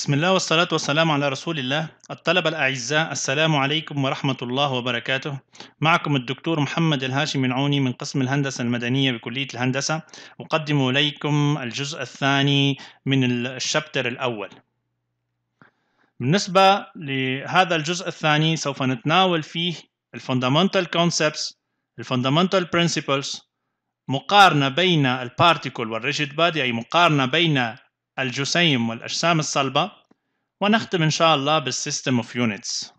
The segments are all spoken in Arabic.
بسم الله والصلاة والسلام على رسول الله الطلبة الأعزاء السلام عليكم ورحمة الله وبركاته معكم الدكتور محمد الهاشم العوني من قسم الهندسة المدنية بكلية الهندسة أقدم إليكم الجزء الثاني من الشابتر الأول بالنسبة لهذا الجزء الثاني سوف نتناول فيه Fundamental concepts Fundamental principles مقارنة بين البارتيكل والريجيد بادي أي مقارنة بين الجسيم والأجسام الصلبة ونختم إن شاء الله بالسيستم اوف يونتس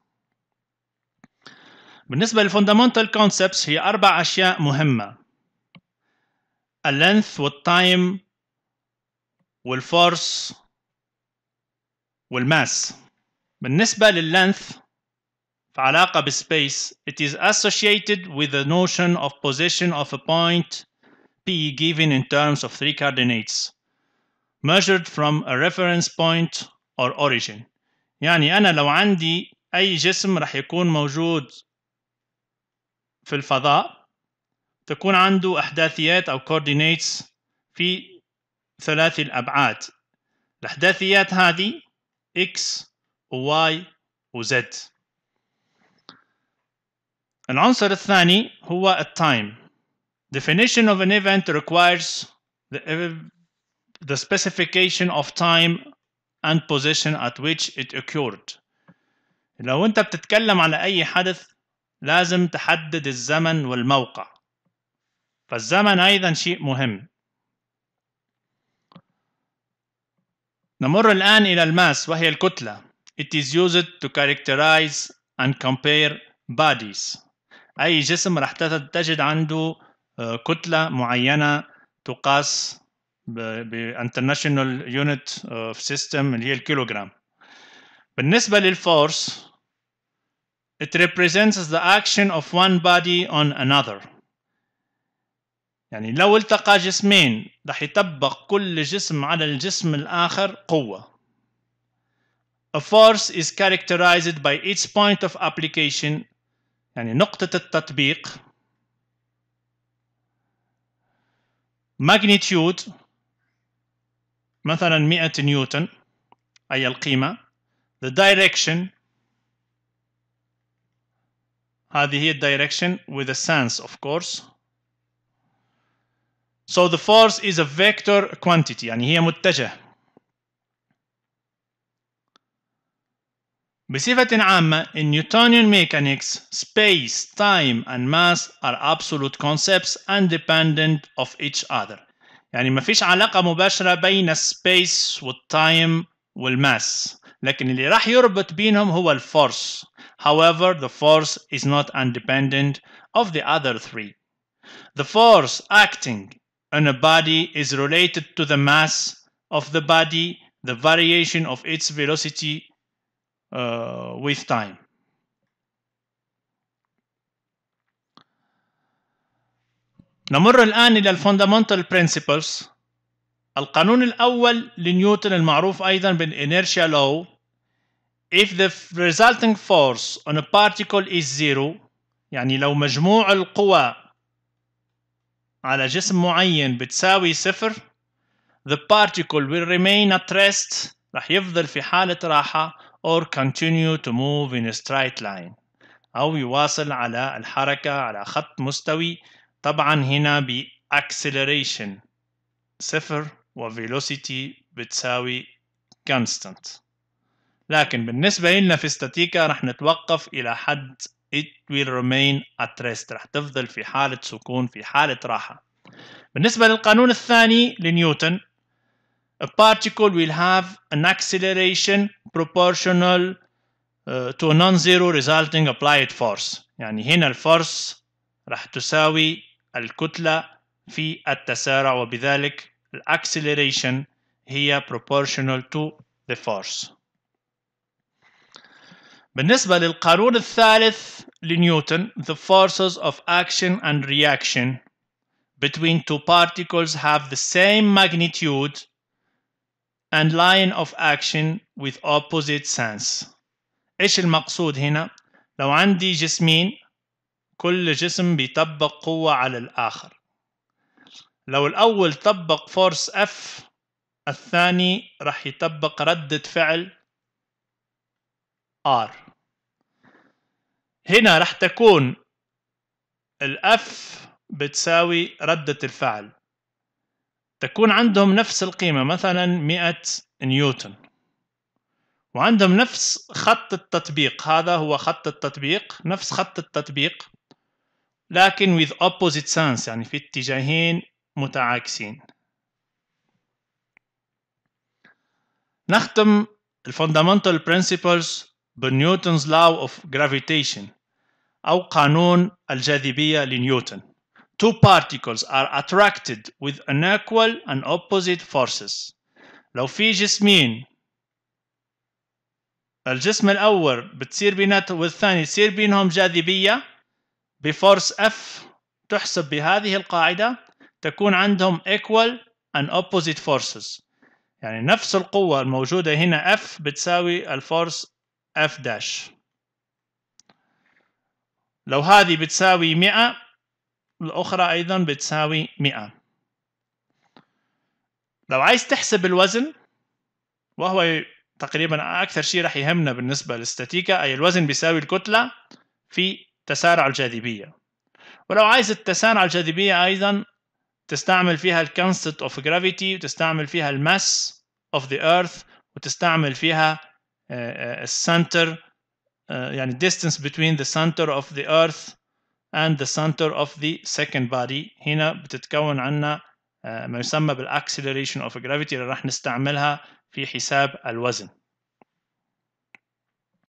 بالنسبة للفوندامنتال كونسبتس هي أربع أشياء مهمة اللينث والتايم والفورس والماس بالنسبة لللينث في علاقة بالسبيس it is associated with the notion of position of a point P given in terms of three coordinates measured from a reference point or origin يعني أنا لو عندي أي جسم راح يكون موجود في الفضاء تكون عنده أحداثيات أو coordinates في ثلاثي الأبعاد الأحداثيات هذه x و y و z العنصر الثاني هو التايم definition of an event requires the the specification of time and position at which it occurred لو انت بتتكلم على اي حدث لازم تحدد الزمن والموقع فالزمن ايضا شيء مهم نمر الان الى الماس وهي الكتلة it is used to characterize and compare bodies اي جسم راح تجد عنده آه، كتلة معينة تقاس بانترناشونال يونت اوف سيستم اللي هي الكيلوغرام بالنسبه للفورس it represents the action of one body on another يعني لو التقى جسمين رح يطبق كل جسم على الجسم الآخر قوة A force is characterized by its point of application يعني نقطة التطبيق magnitude مثلا 100 نيوتن أي القيمة the direction هذه هي direction with a sense of course so the force is a vector quantity يعني هي متجه بصفة عامة in Newtonian mechanics space, time and mass are absolute concepts independent of each other يعني ما فيش علاقه مباشره بين السبيس والتايم والماس لكن اللي راح يربط بينهم هو الفورس however the force is not independent of the other three the force acting on a body is related to the mass of the body the variation of its velocity uh, with time نمر الآن إلى الفوندامنتال برينسيبلز القانون الأول لنيوتن المعروف أيضا بالإنيرشيا لو If the resulting force on a particle is zero يعني لو مجموع القوى على جسم معين بتساوي صفر the particle will remain at rest رح يفضل في حالة راحة or continue to move in a straight line أو يواصل على الحركة على خط مستوي طبعا هنا ب acceleration صفر و velocity بتساوي constant لكن بالنسبة لنا في استاتيكا رح نتوقف إلى حد it will remain at rest رح تفضل في حالة سكون في حالة راحة بالنسبة للقانون الثاني لنيوتن a particle will have an acceleration proportional uh, to a non-zero resulting applied force يعني هنا الفورس راح تساوي الكتلة في التسارع وبذلك الأكسلريشن هي proportional to the force بالنسبة للقانون الثالث لنيوتن the forces of action and reaction between two particles have the same magnitude and line of action with opposite sense ايش المقصود هنا لو عندي جسمين كل جسم بيطبق قوة على الآخر لو الأول طبق فورس F الثاني راح يطبق ردة فعل R هنا راح تكون الأف بتساوي ردة الفعل تكون عندهم نفس القيمة مثلا 100 نيوتن وعندهم نفس خط التطبيق هذا هو خط التطبيق نفس خط التطبيق لكن with opposite sense يعني في اتجاهين متعاكسين نختم الفندامنتال principles بنيوتنز لاو اوف جرافيتيشن أو قانون الجاذبية لنيوتن Two particles are attracted with unequal and opposite forces لو في جسمين الجسم الأول بتصير بينات والثاني تصير بينهم جاذبية بفورس F تحسب بهذه القاعدة تكون عندهم equal and opposite forces يعني نفس القوة الموجودة هنا F بتساوي الفورس F داش لو هذه بتساوي 100 الأخرى أيضا بتساوي 100 لو عايز تحسب الوزن وهو تقريبا أكثر شيء راح يهمنا بالنسبة للستاتيكا أي الوزن بيساوي الكتلة في تسارع الجاذبية ولو عايز تسارع الجاذبية أيضا تستعمل فيها الـ constant of gravity وتستعمل فيها mass of the earth وتستعمل فيها آه، آه، الـ center آه، يعني distance between the center of the earth and the center of the second body هنا بتتكون عنا ما يسمى acceleration of gravity اللي راح نستعملها في حساب الوزن